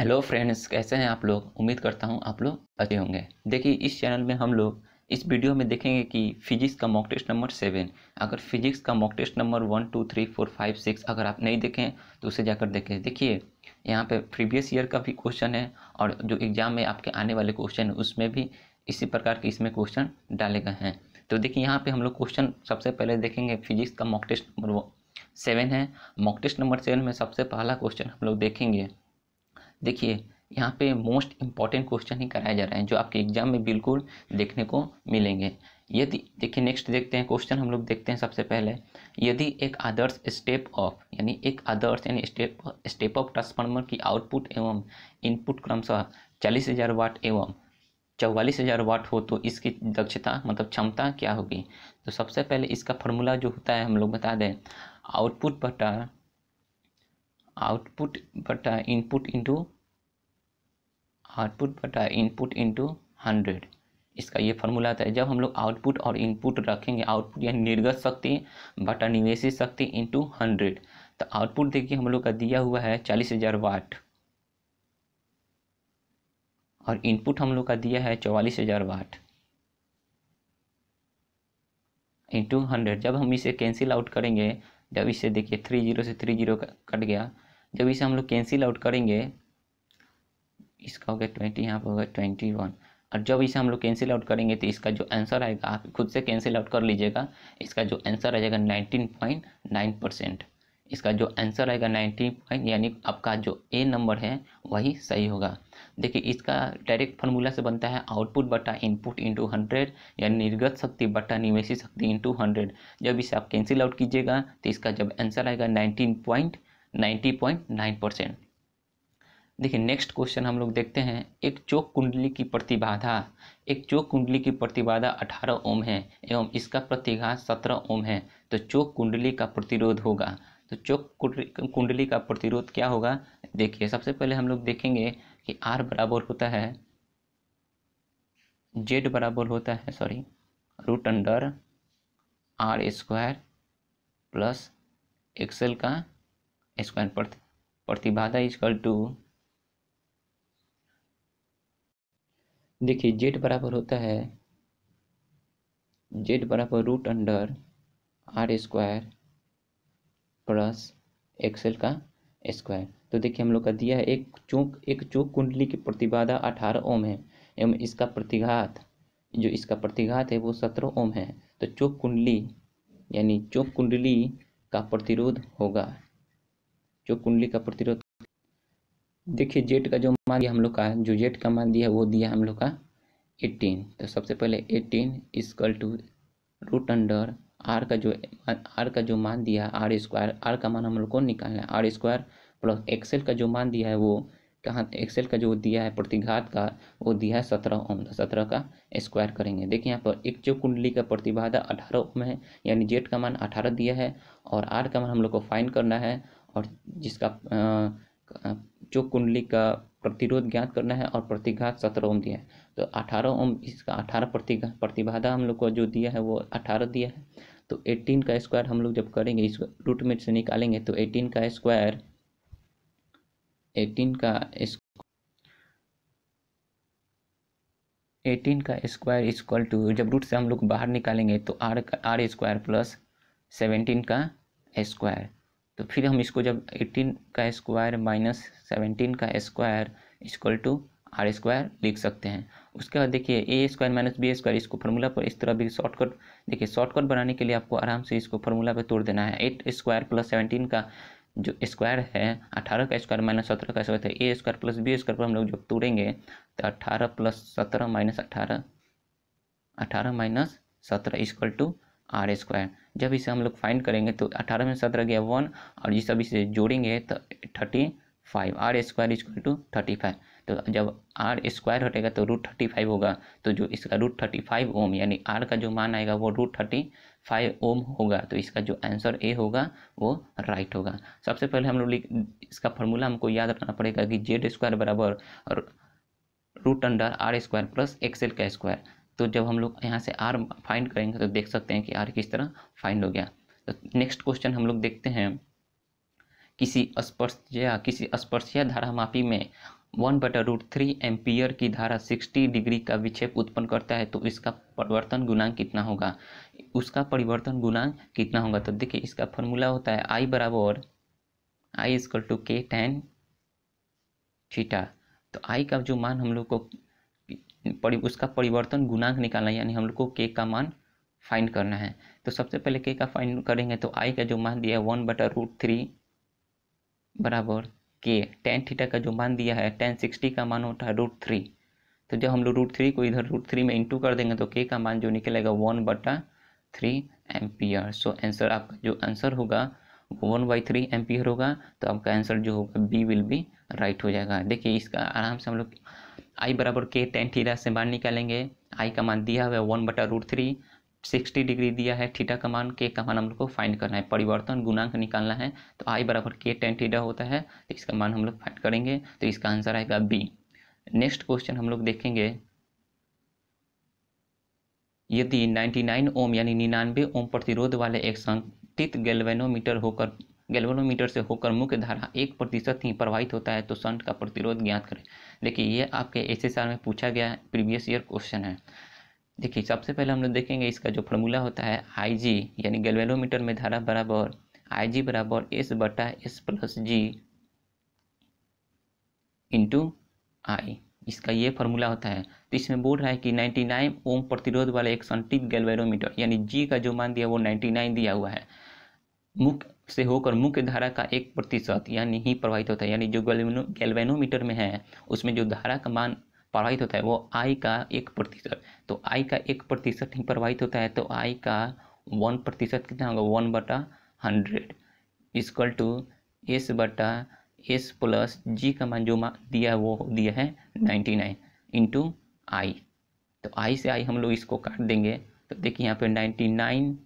hello friends कैसे हैं आप लोग उम्मीद करता हूं आप लोग अच्छे होंगे देखिए इस चैनल में हम लोग इस वीडियो में देखेंगे कि फिजिक्स का मॉक टेस्ट नंबर सेवन अगर फिजिक्स का mock test number one two three four five six अगर आप नहीं देखें तो उसे जाकर देखें देखिए यहाँ पे प्रीवियस ईयर का भी क्वेश्चन है और जो एग्ज़ाम में आपके आने वाले क्वेश्चन है उसमें भी इसी प्रकार के इसमें क्वेश्चन डाले गए हैं तो देखिए यहाँ पर हम लोग क्वेश्चन सबसे पहले देखेंगे फिजिक्स का मॉक टेस्ट नंबर सेवन है मॉक टेस्ट नंबर सेवन में सबसे पहला क्वेश्चन हम लोग देखेंगे देखिए यहाँ पे मोस्ट इम्पॉर्टेंट क्वेश्चन ही कराए जा रहे हैं जो आपके एग्जाम में बिल्कुल देखने को मिलेंगे यदि देखिए नेक्स्ट देखते हैं क्वेश्चन हम लोग देखते हैं सबसे पहले यदि एक आदर्श स्टेप ऑफ यानी एक आदर्श यानी स्टेप स्टेप ऑफ ट्रांसफार्मर की आउटपुट एवं इनपुट क्रमशः चालीस हज़ार वाट एवं चौवालीस हज़ार वाट हो तो इसकी दक्षता मतलब क्षमता क्या होगी तो सबसे पहले इसका फॉर्मूला जो होता है हम लोग बता दें आउटपुट बटा output but uh, input into output बटा इनपुट इंटू हंड्रेड इसका ये आता था जब हम लोग आउटपुट और इनपुट रखेंगे आउटपुट यानी निर्गत शक्ति बटा uh, निवेशित शक्ति इंटू हंड्रेड तो आउटपुट देखिए हम लोग का दिया हुआ है चालीस हज़ार वाट और इनपुट हम लोग का दिया है चौवालीस हज़ार वाट इंटू हंड्रेड जब हम इसे कैंसिल आउट करेंगे जब इसे देखिए थ्री जीरो से थ्री जीरो कट गया जब इसे हम लोग कैंसिल आउट करेंगे इसका हो गया ट्वेंटी यहाँ पर हो गया ट्वेंटी वन और जब इसे हम लोग कैंसिल आउट करेंगे तो इसका जो आंसर आएगा आप खुद से कैंसिल आउट कर लीजिएगा इसका जो आंसर आ जाएगा नाइनटीन पॉइंट नाइन परसेंट इसका जो आंसर आएगा नाइन्टी फाइव यानी आपका जो ए नंबर है वही सही होगा देखिए इसका डायरेक्ट फार्मूला से बनता है आउटपुट बटा इनपुट इंटू हंड्रेड यानी निर्गत शक्ति बटा निवेशी शक्ति इंटू हंड्रेड जब इसे आप कैंसिल आउट कीजिएगा तो इसका जब आंसर आएगा nineteen point ninety point nine percent देखिए नेक्स्ट क्वेश्चन हम लोग देखते हैं एक चोक कुंडली की प्रतिबाधा एक चोक कुंडली की प्रतिबाधा अठारह ओम है एवं इसका प्रतिघात सत्रह ओम है तो चोक कुंडली का प्रतिरोध होगा तो चोक कुंडली का प्रतिरोध क्या होगा देखिए सबसे पहले हम लोग देखेंगे कि आर बराबर होता है जेड बराबर होता है sorry root under R square plus XL का स्क्वायर प्रतिबाधा इजकल टू देखिए जेड बराबर होता है जेड बराबर root under R square plus XL का स्क्वायर तो देखिए हम लोग का दिया है एक चौक एक चौक कुंडली की प्रतिबाधा अठारह ओम है एवं इसका प्रतिघात जो इसका प्रतिघात है वो सत्रह ओम है तो चौक कुंडली यानी चौक कुंडली का प्रतिरोध होगा चोक कुंडली का प्रतिरोध देखिए जेट का जो मान दिया हम लोग का जो जेट का मान दिया वो दिया हम लोग का 18 तो सबसे पहले is equal to root under R का जो आर का जो मान दिया है आर स्क्वायर आर का मान हम लोग को निकालना है आर स्क्वायर प्लस एक्सेल का जो मान दिया है वो कहाँ एक्सेल का जो दिया है प्रतिघात का वो दिया है सत्रह ओम तो सत्रह का स्क्वायर करेंगे देखिए यहाँ पर एक जो कुंडली का प्रतिबाधा अठारह ओम है यानी जेड का मान अठारह दिया है और आर का मान हम लोग को फाइन करना है और जिसका आ, जो कुंडली का प्रतिरोध ज्ञात करना है और प्रतिघात सत्रह ओम दिया है तो अठारह ओम इसका अठारह प्रतिघा प्रतिभाधा हम लोग को जो दिया है वो अठारह दिया है तो एटीन का स्क्वायर हम लोग जब करेंगे इस रूट में से निकालेंगे तो एटीन का स्क्वायर एटीन का एटीन का स्क्वायर इक्वल टू जब रूट से हम लोग बाहर निकालेंगे तो आर का आर स्क्वायर प्लस सेवेंटीन का स्क्वायर तो फिर हम इसको जब 18 का स्क्वायर माइनस सेवनटीन का square equal to R square लिख सकते हैं उसके बाद देखिए A square minus B square इसको फार्मूला पर इस तरह भी शॉर्टकट देखिए शॉर्टकट बनाने के लिए आपको आराम से इसको फार्मूला पर तोड़ देना है एट स्क्वायर प्लस सेवनटीन का जो स्क्वायर है अठारह का स्क्वायर माइनस सत्रह का स्क्वायर था A square plus B square पर हम लोग जब तोड़ेंगे तो अठारह प्लस सत्रह माइनस अठारह अठारह माइनस सत्रह इक्वल टू आर स्क्वायर जब इसे हम लोग फाइंड करेंगे तो अठारह में सत्रह गया वन और ये सब इसे जोड़ेंगे तो thirty five R square equal to thirty five तो जब आर स्क्वायर हटेगा तो रूट थर्टी फाइव होगा तो जो इसका रूट थर्टी फाइव ओम यानी आर का जो मान आएगा वो रूट थर्टी फाइव ओम होगा तो इसका जो आंसर ए होगा वो राइट होगा सबसे पहले हम लोग इसका फॉर्मूला हमको याद रखना पड़ेगा कि जेड स्क्वायर बराबर root under R square plus XL का स्क्वायर तो जब हम लोग यहाँ से आर फाइंड करेंगे तो देख सकते हैं कि आर किस तरह फाइंड हो गया तो नेक्स्ट क्वेश्चन हम लोग देखते हैं किसी स्पर्श या किसी स्पर्शीय धारा मापी में वन बटर रूट थ्री एम्पियर की धारा सिक्सटी डिग्री का विक्षेप उत्पन्न करता है तो इसका परिवर्तन गुणांक कितना होगा उसका परिवर्तन गुणांक कितना होगा तो देखिए इसका फॉर्मूला होता है आई बराबर आई इजकल टू के टेन थीटा तो आई का जो मान हम लोग को परि उसका परिवर्तन गुणांक निकालना है यानी हम लोग को के का मान फाइंड करना है तो सबसे पहले के का फाइंड करेंगे तो आई का जो मान दिया है वन बटा रूट थ्री बराबर के टेन थीटा का जो मान दिया है टेन सिक्सटी का मान होता है रूट थ्री तो जब हम लोग रूट थ्री को इधर रूट थ्री में इंटू कर देंगे तो के का मान जो निकलेगा वन बटा थ्री एम्पियर सो आंसर आपका जो आंसर होगा वन बाई थ्री एम्पियर होगा तो आपका आंसर जो होगा बी विल बी राइट हो जाएगा देखिए इसका आराम से हम लोग आई बराबर के टेन थीटा से मान निकालेंगे आई का मान दिया हुआ है वन बटा रूट थ्री सिक्सटी डिग्री दिया है थीटा का मान के का मान हम लोग को फाइंड करना है परिवर्तन गुणांक निकालना है तो आई बराबर के टेन थीटा होता है तो इसका मान हम लोग फाइंड करेंगे तो इसका आंसर आएगा बी नेक्स्ट क्वेश्चन हम लोग देखेंगे यदि 99 ओम यानी निन्यानवे ओम प्रतिरोध वाले एक संगठित गैल्वेनोमीटर होकर गैल्वेनोमीटर से होकर मुख्य धारा एक प्रतिशत ही प्रवाहित होता है तो संट का प्रतिरोध ज्ञात करें देखिए ये आपके ऐसे साल में पूछा गया प्रीवियस ईयर क्वेश्चन है देखिए सबसे पहले हम लोग देखेंगे इसका जो फॉर्मूला होता है आई जी यानी गैल्वेनोमीटर में धारा बराबर आई जी बराबर एस बटा S plus G into I इसका ये फॉर्मूला होता है तो इसमें बोल रहा है कि 99 ओम प्रतिरोध वाले एक संटित गैल्वेरोमीटर यानी जी का जो मान दिया वो 99 दिया हुआ है मुख्य से होकर मुख्य धारा का एक प्रतिशत यानी ही प्रवाहित होता है यानी जो गैल्वेनो गैल्वेनोमीटर में है उसमें जो धारा का मान प्रवाहित होता है वो आई का एक प्रतिशत तो आई का एक प्रतिशत ही प्रवाहित होता है तो आई का वन प्रतिशत कितना होगा वन बटा हंड्रेड इजक्ल टू एस बटा एस प्लस जी का मान जो मा दिया वो दिया है नाइन्टी नाइन इंटू आई तो आई से आई हम लोग इसको काट देंगे तो देखिए यहाँ पे ninety nine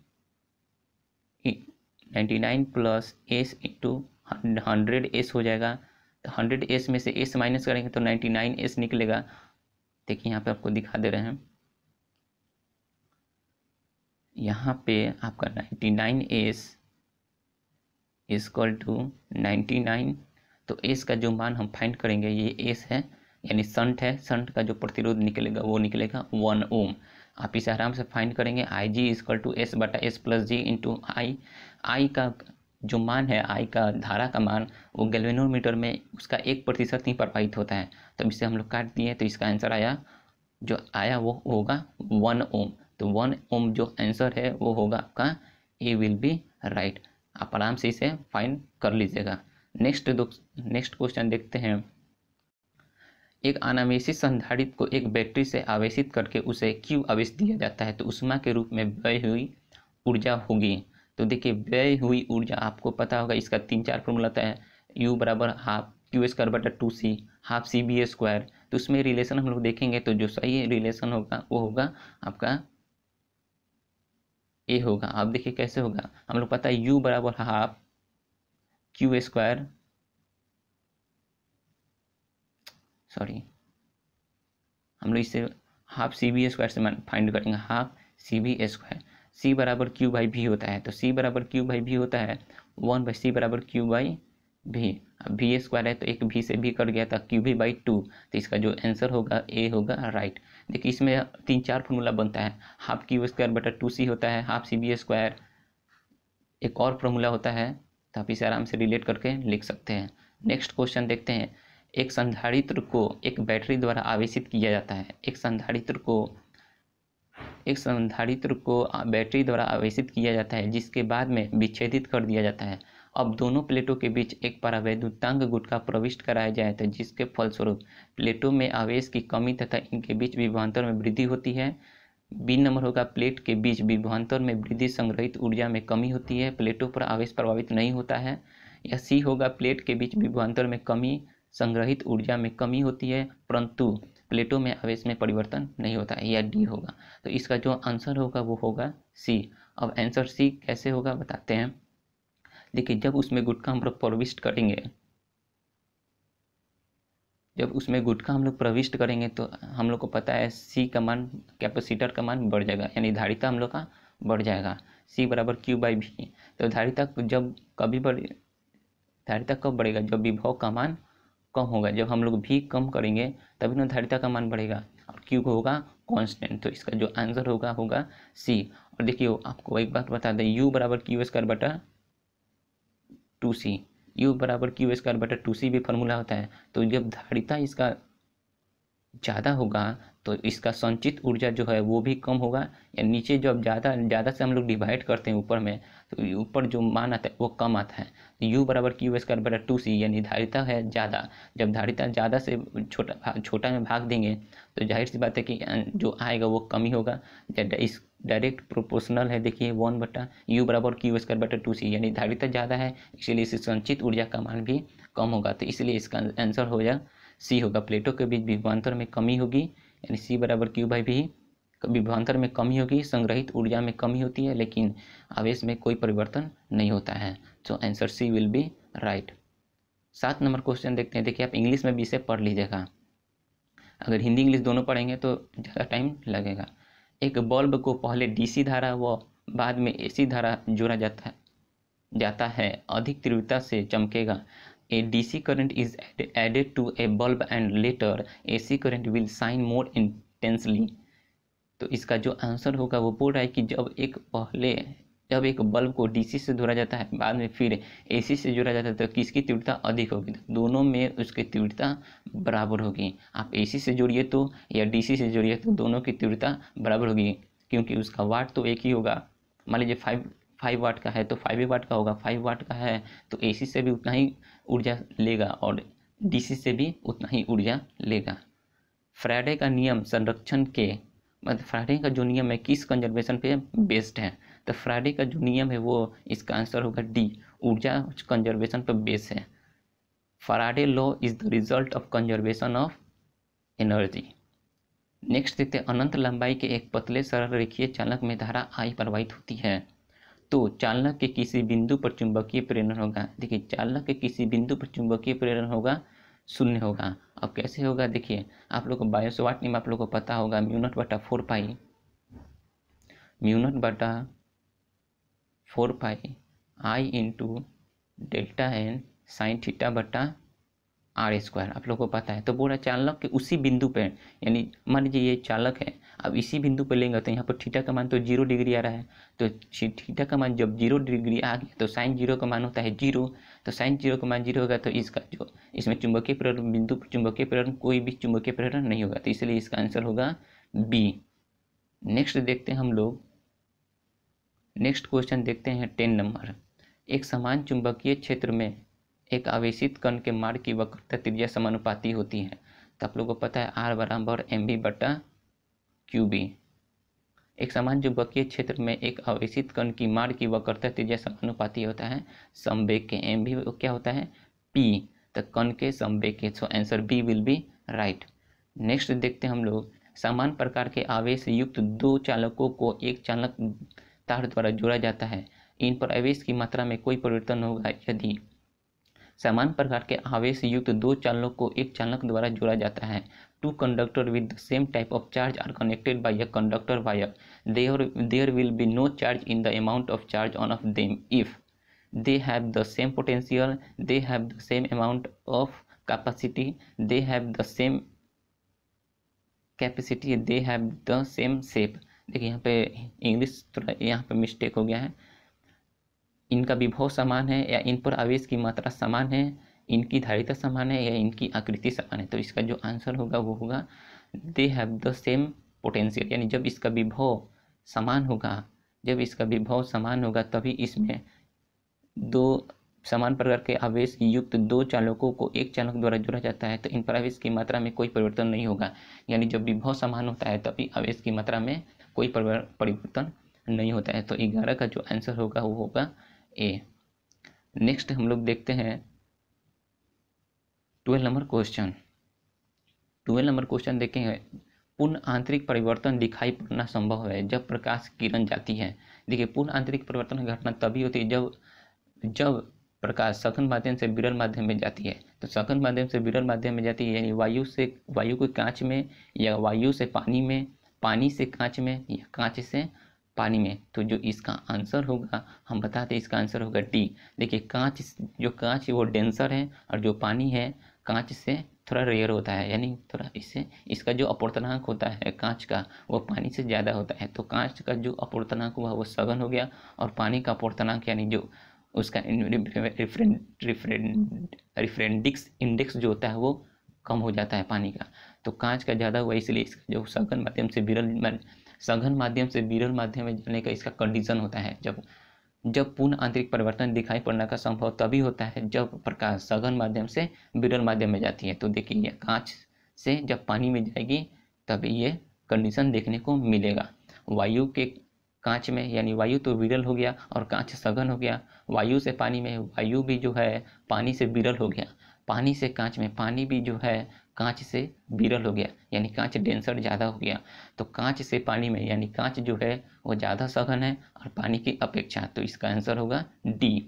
ninety nine plus S into hundred S हो जाएगा तो हंड्रेड एस में से एस माइनस करेंगे तो नाइन्टी नाइन एस निकलेगा देखिए यहाँ पे आपको दिखा दे रहे हैं यहाँ पे आपका ninety nine S equal to ninety nine तो एस का जो मान हम फाइंड करेंगे ये एस है यानी संट है संट का जो प्रतिरोध निकलेगा वो निकलेगा वन ओम आप इसे आराम से फाइंड करेंगे I G equal to S बटा S plus G into I I का जो मान है आई का धारा का मान वो गैल्वेनोमीटर में उसका एक प्रतिशत ही प्रभावित होता है तो इसे हम लोग काट दिए तो इसका आंसर आया जो आया वो होगा वन ओम तो वन ओम जो आंसर है वो होगा आपका ए विल बी राइट आप आराम से इसे फाइंड कर लीजिएगा नेक्स्ट नेक्स्ट क्वेश्चन देखते हैं एक अनावेशित संधारित को एक बैटरी से आवेशित करके उसे क्यू आवेश दिया जाता है तो उष्मा के रूप में व्यय हुई ऊर्जा होगी तो देखिए व्यय हुई ऊर्जा आपको पता होगा इसका तीन चार फॉर्मूला है यू बराबर हाफ क्यू स्क्वायर बटा two C half C B square तो उसमें रिलेशन हम लोग देखेंगे तो जो सही रिलेशन होगा वो होगा आपका ए होगा आप देखिए कैसे होगा हम लोग पता है यू बराबर हाफ क्यू स्क्वायर सॉरी हम लोग इसे हाफ सी बी स्क्वायर से फाइंड करेंगे half C B square C बराबर क्यू बाई भी होता है तो सी बराबर क्यू बाई भी होता है वन बाई सी बराबर क्यू बाई भी अब भी स्क्वायर है तो एक भी से भी कट गया था क्यू भी बाई टू तो इसका जो आंसर होगा ए होगा राइट देखिए इसमें तीन चार फॉर्मूला बनता है हाफ क्यू स्क्वायर बटा टू सी होता है हाफ सी बी स्क्वायर एक और फॉर्मूला होता है तो आप इसे आराम से रिलेट करके लिख सकते हैं नेक्स्ट क्वेश्चन देखते हैं एक संधारित्र को एक बैटरी द्वारा आवेशित किया जाता है एक संधारित्र को एक संधारित्र को बैटरी द्वारा आवेशित किया जाता है जिसके बाद में विच्छेदित कर दिया जाता है अब दोनों प्लेटों के बीच एक परावैद्युतांग गुटका प्रविष्ट कराया जाए तो जिसके फलस्वरूप प्लेटों में आवेश की कमी तथा इनके बीच विभवांतर में वृद्धि होती है बी नंबर होगा प्लेट के बीच विभवांतर में वृद्धि संग्रहित ऊर्जा में कमी होती है प्लेटों पर आवेश प्रभावित नहीं होता है या सी होगा प्लेट के बीच विभवांतर में कमी संग्रहित ऊर्जा में कमी होती है परंतु प्लेटों में आवेश में परिवर्तन नहीं होता है या डी होगा तो इसका जो आंसर होगा वो होगा सी अब आंसर सी कैसे होगा बताते हैं देखिए जब उसमें गुटखा हम लोग प्रविष्ट करेंगे जब उसमें गुटखा हम लोग प्रविष्ट करेंगे तो हम लोग को पता है सी का मान कैपेसिटर का मान बढ़ जाएगा यानी धारिता हम लोग का बढ़ जाएगा सी बराबर क्यू बाई भी तो धारिता जब कभी बढ़ धारिता कब बढ़ेगा जब विभव का मान कम होगा जब हम लोग भी कम करेंगे तभी निर्धारिता का मान बढ़ेगा और क्यू को होगा कांस्टेंट तो इसका जो आंसर होगा होगा सी और देखिए आपको एक बात बता दें यू बराबर क्यू स्क्वायर बटा टू सी यू बराबर क्यू स्क्वायर बटा टू सी भी फॉर्मूला होता है तो जब धारिता इसका ज़्यादा होगा तो इसका संचित ऊर्जा जो है वो भी कम होगा या नीचे जब ज़्यादा ज़्यादा से हम लोग डिवाइड करते हैं ऊपर में तो ऊपर जो मान आता है वो कम आता है तो यू बराबर क्यू स्क्वायर बराबर टू सी यानी धारिता है ज़्यादा जब धारिता ज़्यादा से छोटा छोटा में भाग देंगे तो जाहिर सी बात है कि अं, जो आएगा वो कम ही होगा इस डायरेक्ट प्रोपोर्शनल है देखिए वन बटा यू बराबर क्यू स्क्वायर बटा टू सी यानी धारिता ज़्यादा है इसीलिए इससे संचित ऊर्जा का मान भी कम होगा तो इसलिए इसका आंसर हो जाए सी होगा प्लेटों के बीच विभवान्तर में कमी होगी यानी सी बराबर क्यू बाई भी विभवान्तर में कमी होगी संग्रहित ऊर्जा में कमी होती है लेकिन आवेश में कोई परिवर्तन नहीं होता है so answer C will be right सात नंबर क्वेश्चन देखते हैं देखिए आप इंग्लिश में विषय पढ़ लीजिएगा अगर हिंदी इंग्लिश दोनों पढ़ेंगे तो ज़्यादा टाइम लगेगा एक बल्ब को पहले डीसी धारा व बाद में एसी धारा जोड़ा जाता है जाता है अधिक तीव्रता से चमकेगा a DC current is added added to a bulb and later AC current will shine more intensely तो इसका जो आंसर होगा वो बोल रहा है कि जब एक पहले जब एक बल्ब को डीसी से जोड़ा जाता है बाद में फिर एसी से जोड़ा जाता है तो किसकी तीव्रता अधिक होगी तो दोनों में उसकी तीव्रता बराबर होगी आप एसी से जोड़िए तो या डीसी से जोड़िए तो दोनों की तीव्रता बराबर होगी क्योंकि उसका वाट तो एक ही होगा मान लीजिए फाइव फाइव वाट का है तो फाइव ही वाट का होगा फाइव वाट का है तो ए से भी उतना ही ऊर्जा लेगा और डी से भी उतना ही ऊर्जा लेगा फ्राइडे का नियम संरक्षण के मतलब फ्राइडे का जो नियम है किस कंजर्वेशन पे बेस्ड है तो फ्राइडे का जो नियम है वो इसका आंसर होगा डी ऊर्जा कंजर्वेशन पर बेस है Faraday law is the result of conservation of energy next देखते अनंत लंबाई के एक पतले सरल रेखीय चालक में धारा आई प्रवाहित होती है तो चालक के किसी बिंदु पर चुंबकीय प्रेरण होगा देखिए चालक के किसी बिंदु पर चुंबकीय प्रेरण होगा शून्य होगा अब कैसे होगा देखिए आप लोग को बायोसवाट नियम आप लोग को पता होगा म्यूनट बटा फोर पाई म्यूनट बटा four pi I into delta N sine theta बटा आर स्क्वायर आप लोगों को पता है तो बोला चालक के उसी बिंदु पर यानी मान लीजिए ये चालक है अब इसी बिंदु पर लेंगे तो यहाँ पर थीटा का मान तो जीरो डिग्री आ रहा है तो थीटा का मान जब जीरो डिग्री आ गया तो साइन जीरो का मान होता है जीरो तो साइन जीरो का मान जीरो होगा तो इसका जो इसमें चुंबकीय प्रेरण बिंदु चुंबकीय प्रेरण कोई भी चुंबकीय प्रेरण नहीं होगा तो इसलिए इसका आंसर होगा बी नेक्स्ट देखते हैं हम लोग नेक्स्ट क्वेश्चन देखते हैं टेन नंबर एक समान चुंबकीय क्षेत्र में एक आवेशित कण के मार्ग की वक्रता त्रिज्या समानुपाती होती है तो आप लोगों को पता है आर बराबर एम बी बटा क्यू बी एक समान चुंबकीय क्षेत्र में एक आवेशित कण की मार्ग की वक्रता त्रिज्या समानुपाती होता है संवेग के एम बी क्या होता है पी तो कण के संवेग के so answer B will be right next देखते हैं हम लोग समान प्रकार के आवेश युक्त दो चालकों को एक चालक तार द्वारा जोड़ा जाता है इन पर आवेश की मात्रा में कोई परिवर्तन होगा यदि समान प्रकार के आवेश युक्त दो चालक को एक चालक द्वारा जोड़ा जाता है two conductor with the same type of charge are connected by a conductor wire there there will be no charge in the amount of charge on of them if they have the same potential they have the same amount of capacity they have the same capacity they have the same shape देखिए यहाँ पे English थोड़ा यहाँ पे mistake हो गया है इनका विभव समान है या इन पर आवेश की मात्रा समान है इनकी धारिता समान है या इनकी आकृति समान है तो इसका जो आंसर होगा वो होगा they have the same potential यानी जब इसका विभव समान होगा जब इसका विभव समान होगा तभी इसमें दो समान प्रकार के आवेश युक्त दो चालकों को एक चालक द्वारा जोड़ा जाता है तो इन पर आवेश की मात्रा में कोई परिवर्तन नहीं होगा यानी जब विभव समान होता है तभी आवेश की मात्रा में कोई परिवर्तन नहीं होता है तो ग्यारह का जो आंसर होगा वो होगा ए नेक्स्ट हम लोग देखते हैं twelve number question twelve number question देखेंगे पूर्ण आंतरिक परिवर्तन दिखाई पड़ना संभव है जब प्रकाश किरण जाती है देखिए पूर्ण आंतरिक परिवर्तन घटना तभी होती है जब जब प्रकाश सघन माध्यम से विरल माध्यम में जाती है तो सघन माध्यम से विरल माध्यम में जाती है यानी वायु से वायु के कांच में या वायु से पानी में पानी से कांच में या कांच से पानी में तो जो इसका आंसर होगा हम बताते हैं इसका आंसर होगा डी देखिए कांच जो कांच वो डेंसर है और जो पानी है कांच से थोड़ा रेयर होता है यानी थोड़ा इससे इसका जो अपर्तनाक होता है कांच का वो पानी से ज़्यादा होता है तो कांच का जो अपर्तनाक हुआ वो सघन हो गया और पानी का अपर्तनाक यानी जो उसका रिफ्रेंडिक्स इंडेक्स जो होता है वो कम हो जाता है पानी का तो कांच का ज़्यादा हुआ इसलिए इसका जो सघन माध्यम से विरल सघन माध्यम से विरल माध्यम में जाने का इसका कंडीशन होता है जब जब पूर्ण आंतरिक परिवर्तन दिखाई पड़ने का संभव तभी होता है जब प्रकाश सघन माध्यम से विरल माध्यम में जाती है तो देखिए यह कांच से जब पानी में जाएगी तभी ये कंडीशन देखने को मिलेगा वायु के कांच में यानी वायु तो विरल हो गया और कांच सघन हो गया वायु से पानी में वायु भी जो है पानी से विरल हो गया पानी से कांच में पानी भी जो है कांच से बिरल हो गया यानी कांच डेंसर ज़्यादा हो गया तो कांच से पानी में यानी कांच जो है वो ज़्यादा सघन है और पानी की अपेक्षा तो इसका आंसर होगा डी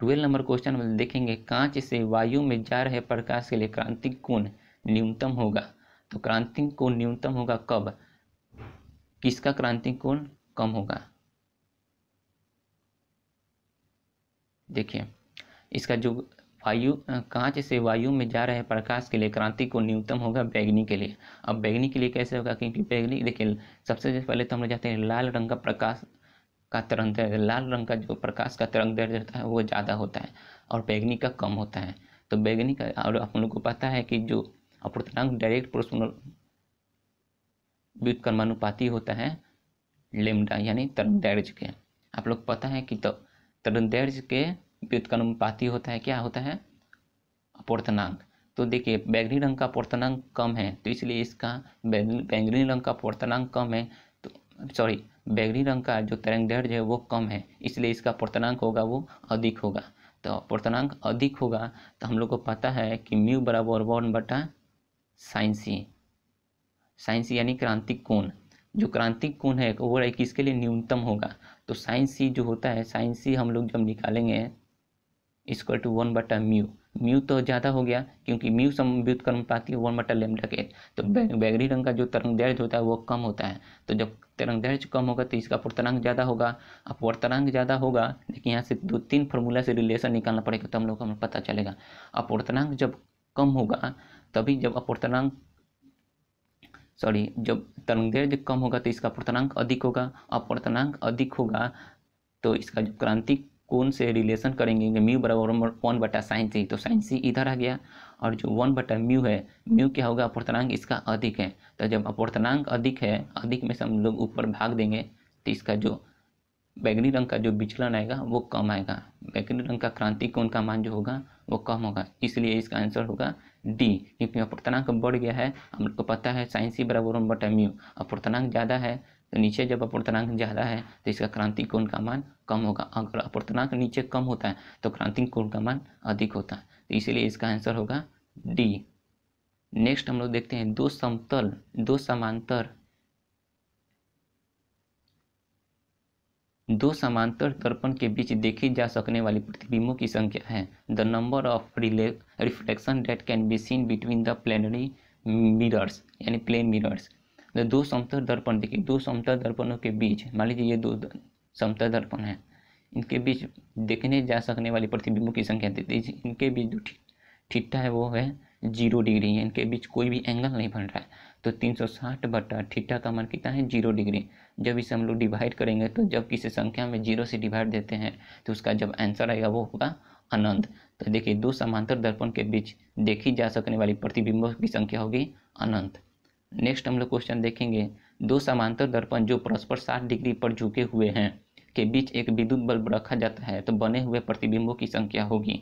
ट्वेल्व नंबर क्वेश्चन में देखेंगे कांच से वायु में जा रहे प्रकाश के लिए क्रांतिक कोण न्यूनतम होगा तो क्रांतिक कोण न्यूनतम होगा कब किसका क्रांतिक कोण कम होगा देखिए इसका जो वायु कांच से वायु में जा रहे प्रकाश के लिए क्रांति को न्यूनतम होगा बैगनी के लिए अब बैगनी के लिए कैसे होगा क्योंकि बैगनी देखिए सबसे पहले तो हम लोग जाते हैं लाल रंग का प्रकाश का तरंग दर्ज लाल रंग का जो प्रकाश का तरंग दर्ज होता है वो ज़्यादा होता है और बैगनी का कम होता है तो बैगनी का और आप लोग को पता है कि जो अपूर्तनांक डायरेक्ट प्रोसनल व्युत्क्रमानुपाती होता है लेमडा यानी तरंग दर्ज के आप लोग पता है कि तो तरंग दर्ज के व्युत्कनुपाती होता है क्या होता है अपवर्तनांक तो देखिए बैगनी रंग का अपवर्तनांक कम है तो इसलिए इसका बैंगनी रंग का पोर्तनांक कम है तो सॉरी बैगनी रंग का जो तरंग दैर्घ्य है वो कम है इसलिए इसका अपवर्तनांक होगा वो अधिक होगा तो अपवर्तनांक अधिक होगा तो हम लोग को पता है कि म्यू बराबर वन बटा साइंसी साइंसी यानी क्रांतिक कोण जो क्रांतिक कोण है वो किसके कि इसके लिए न्यूनतम होगा तो साइंसी सी जो होता है साइंसी सी हम लोग जब निकालेंगे इसक्वल टू वन बटा म्यू म्यू तो ज़्यादा हो गया क्योंकि म्यू समव्युत पाती है वन बटा लेमडा के तो बैगरी रंग का जो तरंग दर्ज होता है वो कम होता है तो जब तरंग दर्ज कम होगा तो इसका अपवर्तनांक ज़्यादा होगा अपवर्तनांक ज़्यादा होगा लेकिन यहाँ से दो तीन फॉर्मूला से रिलेशन निकालना पड़ेगा तो हम लोग को हमें पता चलेगा अपवर्तनांक जब कम होगा तभी जब अपवर्तनांक सॉरी जब तरंग दर्ज कम होगा तो इसका अपवर्तनांक अधिक होगा अपवर्तनांक अधिक होगा तो इसका जो क्रांतिक कौन से रिलेशन करेंगे म्यू बराबर वन बटा साइन सी तो साइन सी इधर आ गया और जो वन बटा म्यू है म्यू क्या होगा अपवर्तनांक इसका अधिक है तो जब अपवर्तनांक अधिक है अधिक में से हम लोग ऊपर भाग देंगे तो इसका जो बैगनी रंग का जो विचलन आएगा वो कम आएगा बैगनी रंग का क्रांति कौन का मान जो होगा वो कम होगा इसलिए इसका आंसर होगा डी क्योंकि अपवर्तनांक बढ़ गया है हम लोग को पता है साइंसी बराबर वन बटा म्यू अपवर्तनांक ज़्यादा है तो नीचे जब अपवर्तनांक ज़्यादा है तो इसका क्रांतिक कोण का मान कम होगा अगर अपवर्तनांक नीचे कम होता है तो क्रांतिक कोण का मान अधिक होता है तो इसीलिए इसका आंसर होगा डी नेक्स्ट हम लोग देखते हैं दो समतल दो समांतर दो समांतर दर्पण के बीच देखी जा सकने वाली प्रतिबिंबों की संख्या है the number of re reflection that can be seen between the plenary mirrors यानी प्लेन मिरर्स तो दो समतल दर्पण देखिए दो समतल दर्पणों के बीच मान लीजिए ये दो समतल दर्पण है इनके बीच देखने जा सकने वाली प्रतिबिंबों की संख्या इनके बीच जो ठीठा है वो है जीरो डिग्री है इनके बीच कोई भी एंगल नहीं बन रहा है तो 360 बटा ठिट्ठा का मान कितना है जीरो डिग्री जब इसे हम लोग डिवाइड करेंगे तो जब किसी संख्या में जीरो से डिवाइड देते हैं तो उसका जब आंसर आएगा वो होगा अनंत तो देखिए दो समांतर दर्पण के बीच देखी जा सकने वाली प्रतिबिंबों की संख्या होगी अनंत नेक्स्ट हम लोग क्वेश्चन देखेंगे दो समांतर दर्पण जो परस्पर 60 डिग्री पर झुके हुए हैं के बीच एक विद्युत बल्ब रखा जाता है तो बने हुए प्रतिबिंबों की संख्या होगी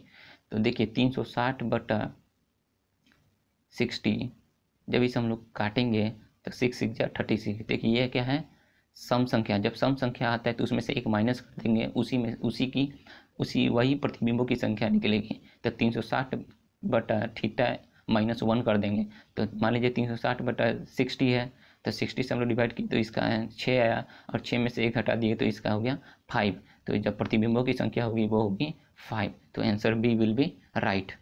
तो देखिए 360 बटा सिक्सटी जब इसे हम लोग काटेंगे तो सिक्स सिक्स या थर्टी सिक्स देखिए यह क्या है सम संख्या जब सम संख्या आता है तो उसमें से एक माइनस कर देंगे उसी में उसी की उसी वही प्रतिबिंबों की संख्या निकलेगी तो 360 बटा थीटा माइनस वन कर देंगे तो मान लीजिए तीन सौ साठ बटा सिक्सटी है तो सिक्सटी से हम लोग डिवाइड किए तो इसका छः आया और छः में से एक हटा दिए तो इसका हो गया फाइव तो जब प्रतिबिंबों की संख्या होगी वो होगी फाइव तो answer B will be right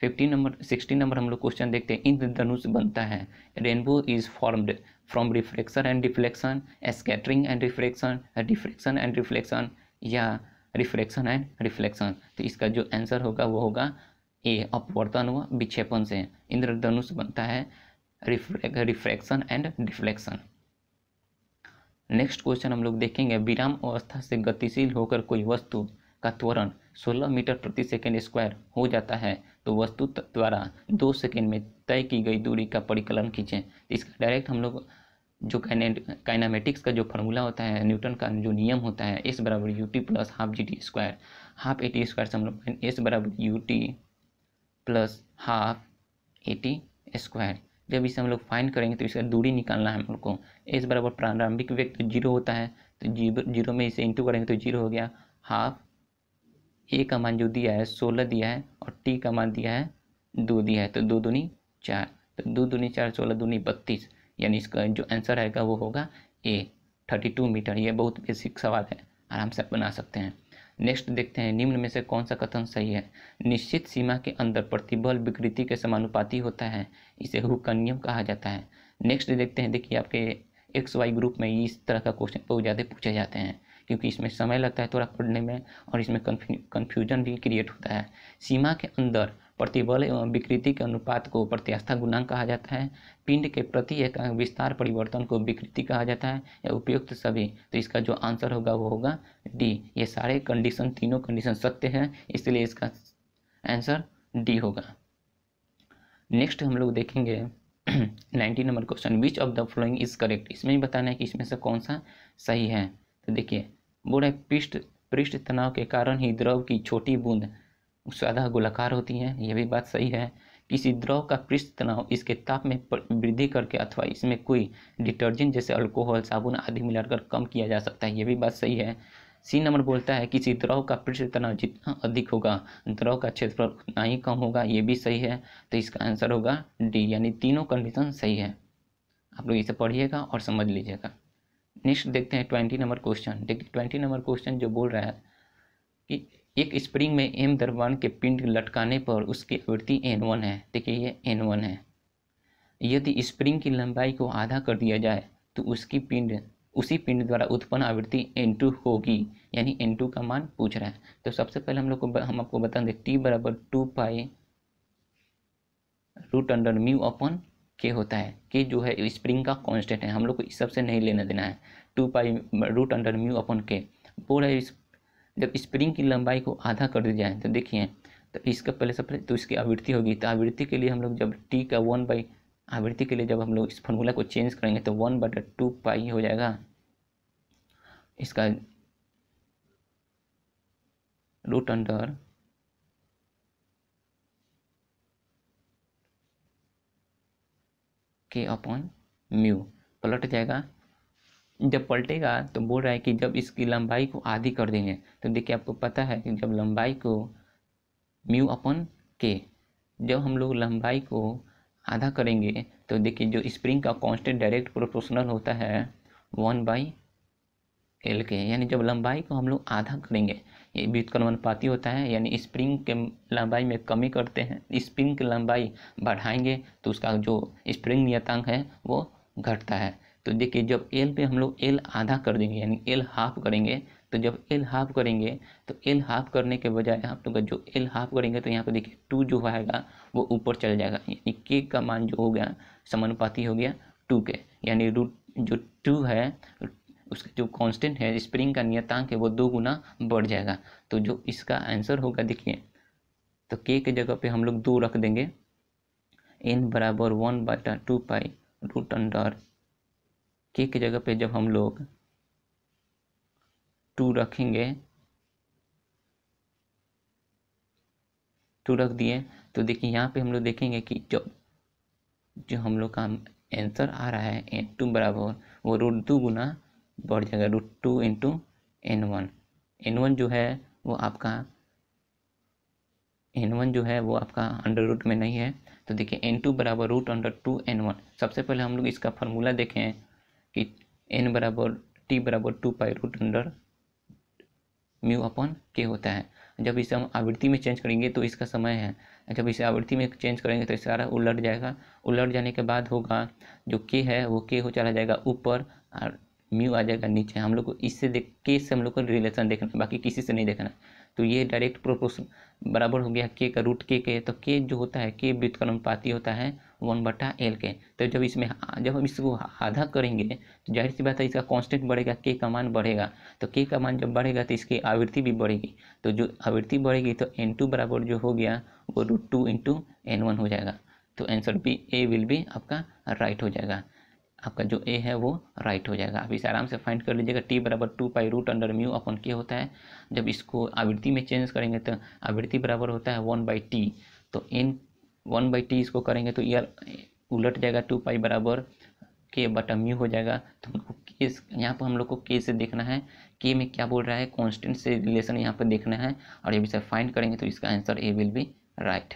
fifteen number sixteen number हम लोग क्वेश्चन देखते हैं इन धनुष बनता है rainbow is formed from reflection and deflection scattering and reflection deflection and reflection या रिफ्लेक्शन एंड रिफ्लेक्शन तो इसका जो आंसर होगा वो होगा ये अपवर्तन हुआ विक्षेपण से इंद्रधनुष बनता है refraction and deflection next question हम लोग देखेंगे विराम अवस्था से गतिशील होकर कोई वस्तु का त्वरण 16 मीटर प्रति सेकेंड स्क्वायर हो जाता है तो वस्तु द्वारा दो सेकेंड में तय की गई दूरी का परिकलन खींचें इसका डायरेक्ट हम लोग जो काइनामेटिक्स का जो फार्मूला होता है न्यूटन का जो नियम होता है एस बराबर U T plus half G T square half A T square से हम लोग एस बराबर U T plus half A T square जब इसे हम लोग फाइंड करेंगे तो इसका दूरी निकालना है हम लोग को एस बराबर प्रारंभिक व्यक्त जीरो होता है तो जीरो जीरो में इसे इंटू करेंगे तो जीरो हो गया हाफ ए का मान जो दिया है सोलह दिया है और टी का मान दिया है दो दिया है तो दो दूनी चार तो दो दूनी चार सोलह दूनी बत्तीस यानी इसका जो आंसर आएगा वो होगा ए थर्टी टू मीटर ये बहुत बेसिक सवाल है आराम से बना सकते हैं नेक्स्ट देखते हैं निम्न में से कौन सा कथन सही है निश्चित सीमा के अंदर प्रतिबल विकृति के समानुपाती होता है इसे का नियम कहा जाता है नेक्स्ट देखते हैं देखिए आपके एक्स वाई ग्रुप में इस तरह का क्वेश्चन बहुत ज़्यादा पूछे जाते हैं क्योंकि इसमें समय लगता है थोड़ा पढ़ने में और इसमें कन्फ्यूजन भी क्रिएट होता है सीमा के अंदर प्रतिबल एवं विकृति के अनुपात को प्रत्यास्था गुणांक कहा जाता है पिंड के प्रति एक विस्तार परिवर्तन को विकृति कहा जाता है या उपयुक्त सभी तो इसका जो आंसर होगा वो होगा डी ये सारे कंडीशन तीनों कंडीशन सत्य हैं इसलिए इसका आंसर डी होगा नेक्स्ट हम लोग देखेंगे ninety number question which of the following is correct इसमें भी बताना है कि इसमें से कौन सा सही है तो देखिए बोल रहे पृष्ठ पृष्ठ तनाव के कारण ही द्रव की छोटी बूंद सदा गोलाकार होती हैं यह भी बात सही है किसी द्रव का पृष्ठ तनाव इसके ताप में वृद्धि करके अथवा इसमें कोई डिटर्जेंट जैसे अल्कोहल साबुन आदि मिलाकर कम किया जा सकता है यह भी बात सही है सी नंबर बोलता है किसी द्रव का पृष्ठ तनाव जितना अधिक होगा द्रव का क्षेत्रफल उतना ही कम होगा ये भी सही है तो इसका आंसर होगा डी यानी तीनों कंडीशन सही है आप लोग इसे पढ़िएगा और समझ लीजिएगा नेक्स्ट देखते हैं ट्वेंटी नंबर क्वेश्चन देखिए ट्वेंटी नंबर क्वेश्चन जो बोल रहा है कि एक स्प्रिंग में एम दरबान के पिंड लटकाने पर उसकी आवृत्ति एन वन है देखिए ये एन वन है यदि स्प्रिंग की लंबाई को आधा कर दिया जाए तो उसकी पिंड उसी पिंड द्वारा उत्पन्न आवृत्ति एन टू होगी यानी एन टू का मान पूछ रहा है तो सबसे पहले हम लोग को हम आपको बता दें टी बराबर two pi root under mu upon K होता है के जो है स्प्रिंग का कांस्टेंट है हम लोग को इस सबसे नहीं लेना देना है two pi root under mu upon K बोल जब स्प्रिंग की लंबाई को आधा कर दिया जाए तो देखिए तो इसका पहले सब तो इसकी आवृत्ति होगी तो आवृत्ति के लिए हम लोग जब टी का वन बाई आवृत्ति के लिए जब हम लोग इस फॉर्मूला को चेंज करेंगे तो वन बटा टू पाई हो जाएगा इसका root under K upon mu पलट जाएगा जब पलटेगा तो बोल रहा है कि जब इसकी लंबाई को आधी कर देंगे तो देखिए आपको पता है कि जब लंबाई को म्यू अपन के जब हम लोग लंबाई को आधा करेंगे तो देखिए जो स्प्रिंग का कांस्टेंट डायरेक्ट प्रोपोर्शनल होता है वन बाई एल के यानी जब लंबाई को हम लोग आधा करेंगे ये व्युत्क्रम अनुपाती होता है यानी स्प्रिंग के लंबाई में कमी करते हैं स्प्रिंग की लंबाई बढ़ाएंगे तो उसका जो स्प्रिंग नियतांक है वो घटता है तो देखिए जब एल पे हम लोग एल आधा कर देंगे यानी एल हाफ करेंगे तो जब एल हाफ करेंगे तो एल हाफ करने के बजाय आप लोग जो एल हाफ करेंगे तो यहाँ पर देखिए टू जो आएगा वो ऊपर चल जाएगा यानी के का मान जो हो गया समानुपाती हो गया टू के यानी रूट जो टू है उसका जो कांस्टेंट है स्प्रिंग का नियतांक है वो दो गुना बढ़ जाएगा तो जो इसका आंसर होगा देखिए तो के के जगह पे हम लोग दो रख देंगे एन बराबर वन बटा टू पाई रूट अंडर के की जगह पे जब हम लोग टू रखेंगे टू रख दिए तो देखिए यहाँ पे हम लोग देखेंगे कि जो जो हम लोग का आंसर आ रहा है एन टू बराबर वो रूट टू गुना बढ़ जाएगा root two into N one N one जो है वो आपका एन वन जो है वो आपका अंडर रूट में नहीं है तो देखिए एन टू बराबर root under two N one सबसे पहले हम लोग इसका फार्मूला देखें कि एन बराबर टी बराबर two pi root under mu upon K होता है जब इसे हम आवृत्ति में चेंज करेंगे तो इसका समय है जब इसे आवृत्ति में चेंज करेंगे तो सारा उलट जाएगा उलट जाने के बाद होगा जो के है वो के हो चला जाएगा ऊपर और म्यू आ जाएगा नीचे हम लोग को इससे देख के से हम लोग को रिलेशन देखना बाकी किसी से नहीं देखना तो ये डायरेक्ट प्रोपोर्शन बराबर हो गया के का रूट के के तो के जो होता है के व्युत अनुपाती होता है वन बटा एल के तो जब इसमें जब हम इसको आधा करेंगे तो जाहिर सी बात है इसका कांस्टेंट बढ़ेगा के का मान बढ़ेगा तो के का मान जब बढ़ेगा तो इसकी आवृत्ति भी बढ़ेगी तो जो आवृत्ति बढ़ेगी तो एन टू बराबर जो हो गया वो root two into N one हो जाएगा तो answer B A will be आपका राइट हो जाएगा आपका जो ए है वो राइट हो जाएगा आप इसे आराम से फाइंड कर लीजिएगा टी बराबर two pi root under mu upon K होता है जब इसको आवृत्ति में चेंज करेंगे तो आवृत्ति बराबर होता है वन बाई टी तो इन वन बाई टी इसको करेंगे तो यार उलट जाएगा टू पाई बराबर के बटा म्यू हो जाएगा तो हमको केस यहाँ पर हम लोग को के से देखना है के में क्या बोल रहा है कॉन्स्टेंट से रिलेशन यहाँ पर देखना है और जब इसे फाइंड करेंगे तो इसका answer A will be right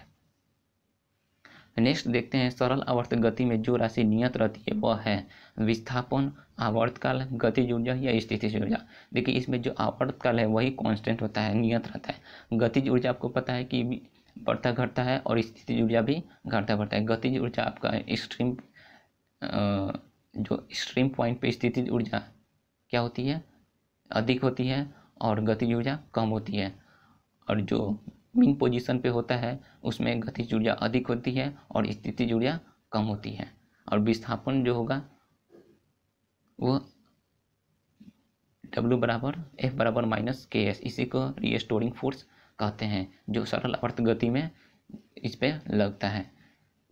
next देखते हैं सरल आवर्त गति में जो राशि नियत रहती है वह है विस्थापन आवर्तकाल गतिज ऊर्जा या स्थिति ऊर्जा देखिए इसमें जो आवर्तकाल है वही कांस्टेंट होता है नियत रहता है गतिज ऊर्जा आपको पता है कि बढ़ता घटता है और स्थिति ऊर्जा भी घटता बढ़ता है गतिज ऊर्जा आपका स्ट्रीम जो स्ट्रीम पॉइंट पे स्थिति ऊर्जा क्या होती है अधिक होती है और गतिज ऊर्जा कम होती है और जो मिन पोजीशन पे होता है उसमें गतिज ऊर्जा अधिक होती है और स्थिति ऊर्जा कम होती है और विस्थापन जो होगा वो डब्ल्यू बराबर एफ बराबर माइनस के एस इसी को रीस्टोरिंग फोर्स कहते हैं जो सरल अर्थ गति में इस पर लगता है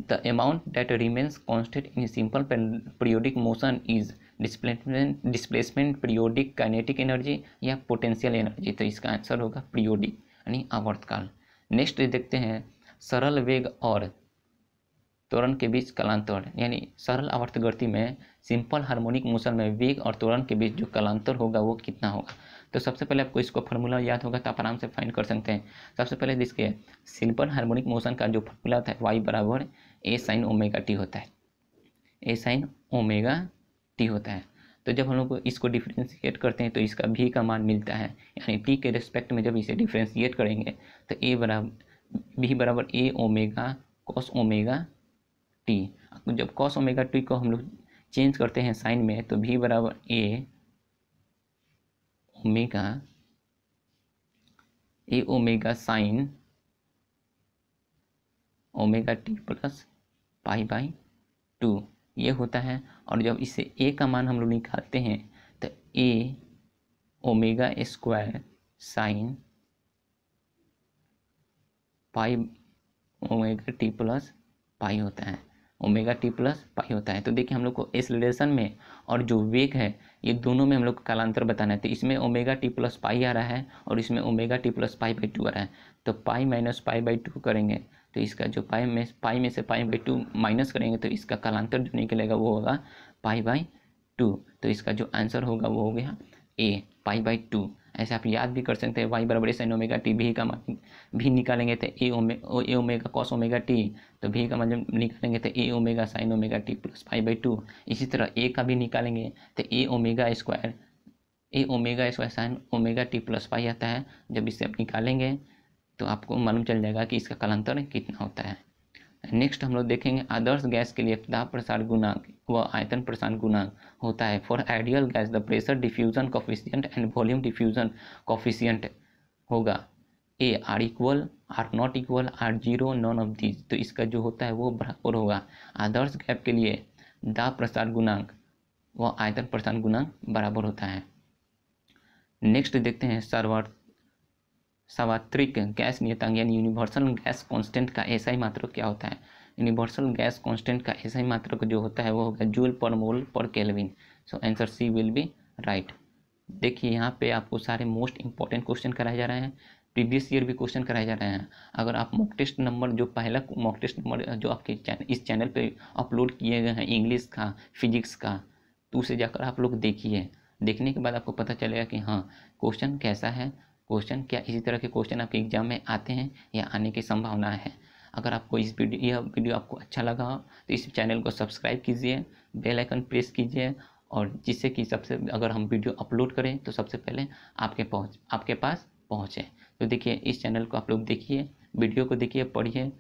the amount that remains constant in simple periodic motion is displacement displacement periodic kinetic energy या पोटेंशियल एनर्जी तो इसका आंसर होगा पीरियोडिक यानी आवर्तकाल नेक्स्ट देखते हैं सरल वेग और त्वरण के बीच कलांतर यानी सरल गति में सिंपल हार्मोनिक मोशन में वेग और त्वरण के बीच जो कलांतर होगा वो कितना होगा तो सबसे पहले आपको इसको फार्मूला याद होगा तो आप आराम से फाइंड कर सकते हैं सबसे पहले तो इसके सिंपल हार्मोनिक मोशन का जो फार्मूला होता है वाई बराबर ए साइन ओमेगा टी होता है ए साइन ओमेगा टी होता है तो जब हम लोग इसको डिफ्रेंशिएट करते हैं तो इसका भी का मान मिलता है यानी टी के रेस्पेक्ट में जब इसे डिफ्रेंशिएट करेंगे तो ए बराबर भी बराबर A omega cos omega T जब कॉस ओमेगा टी को हम लोग चेंज करते हैं साइन में तो भी बराबर A omega A omega sine omega T plus pi by two ये होता है और जब इसे ए का मान हम लोग निकालते हैं तो A omega square sine pi omega T plus pi होता है ओमेगा टी प्लस पाई होता है तो देखिए हम लोग को इस रिलेशन में और जो वेग है ये दोनों में हम लोग को कालांतर बताना है तो इसमें ओमेगा टी प्लस पाई आ रहा है और इसमें omega T plus pi by two आ रहा है तो pi minus pi by two करेंगे तो इसका जो पाई में पाई में से पाई बाई टू माइनस करेंगे तो इसका कलांतर जो निकलेगा वो होगा पाई बाई टू तो इसका जो आंसर होगा वो हो गया ए पाई बाई टू ऐसे आप याद भी कर सकते हैं वाई बराबर एस साइन ओमेगा टी भी का मान मतलब भी निकालेंगे तो A ome A omega cos omega T तो भी का मान मतलब निकालेंगे तो A omega sine omega T plus five by two इसी तरह ए का भी निकालेंगे तो A omega square A omega square sine omega T plus five आता है जब इसे आप निकालेंगे तो आपको मालूम चल जाएगा कि इसका कलांतर कितना होता है नेक्स्ट हम लोग देखेंगे आदर्श गैस के लिए दाब प्रसार गुणांक व आयतन प्रसार गुणांक होता है for ideal gas the pressure diffusion coefficient and volume diffusion coefficient होगा A R equal R not equal R zero none of these तो इसका जो होता है वो बराबर होगा आदर्श गैप के लिए दाब प्रसार गुणांक व आयतन प्रसार गुणांक बराबर होता है नेक्स्ट देखते हैं सर्वार्थ सावात्रिक गैस नियतांक यानी यूनिवर्सल गैस कांस्टेंट का ऐसा ही मात्रक क्या होता है यूनिवर्सल गैस कांस्टेंट का ऐसा ही मात्रक जो होता है वो होगा जूल पर मोल पर kelvin so answer C will be right देखिए यहाँ पे आपको सारे मोस्ट इंपॉर्टेंट क्वेश्चन कराए जा रहे हैं प्रीवियस ईयर भी क्वेश्चन कराए जा रहे हैं अगर आप मॉक टेस्ट नंबर जो पहला मॉक टेस्ट नंबर जो आपके चैनल इस चैनल पर अपलोड किए गए हैं इंग्लिश का फिजिक्स का तो उसे जाकर आप लोग देखिए देखने के बाद आपको पता चलेगा कि हाँ क्वेश्चन कैसा है क्वेश्चन क्या इसी तरह के क्वेश्चन आपके एग्जाम में आते हैं या आने की संभावना है अगर आपको इस वीडियो यह वीडियो आपको अच्छा लगा हो तो इस चैनल को सब्सक्राइब कीजिए बेल आइकन प्रेस कीजिए और जिससे कि सबसे अगर हम वीडियो अपलोड करें तो सबसे पहले आपके पहुँच आपके पास पहुँचें तो देखिए इस चैनल को आप लोग देखिए वीडियो को देखिए पढ़िए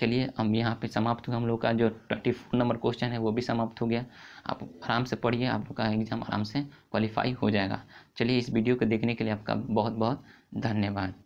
चलिए हम यहाँ पे समाप्त हुआ हम लोग का जो ट्वेंटी फोर नंबर क्वेश्चन है वो भी समाप्त हो गया आप आराम से पढ़िए आप लोग का एग्ज़ाम आराम से क्वालिफाई हो जाएगा चलिए इस वीडियो को देखने के लिए आपका बहुत बहुत धन्यवाद